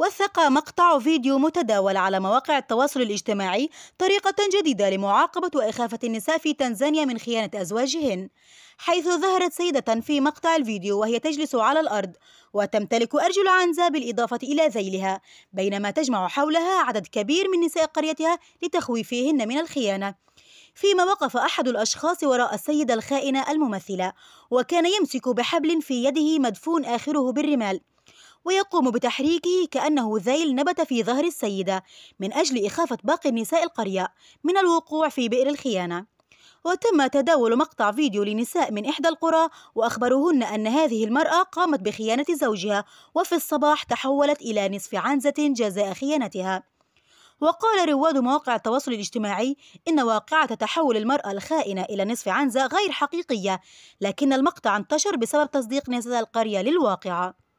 وثق مقطع فيديو متداول على مواقع التواصل الاجتماعي طريقة جديدة لمعاقبة وإخافة النساء في تنزانيا من خيانة أزواجهن حيث ظهرت سيدة في مقطع الفيديو وهي تجلس على الأرض وتمتلك أرجل عنزة بالإضافة إلى ذيلها بينما تجمع حولها عدد كبير من نساء قريتها لتخويفهن من الخيانة فيما وقف أحد الأشخاص وراء السيدة الخائنة الممثلة وكان يمسك بحبل في يده مدفون آخره بالرمال ويقوم بتحريكه كأنه ذيل نبت في ظهر السيدة من أجل إخافة باقي نساء القرية من الوقوع في بئر الخيانة وتم تداول مقطع فيديو لنساء من إحدى القرى وأخبروهن أن هذه المرأة قامت بخيانة زوجها وفي الصباح تحولت إلى نصف عنزة جزاء خيانتها وقال رواد مواقع التواصل الاجتماعي إن واقعة تحول المرأة الخائنة إلى نصف عنزة غير حقيقية لكن المقطع انتشر بسبب تصديق نساء القرية للواقعة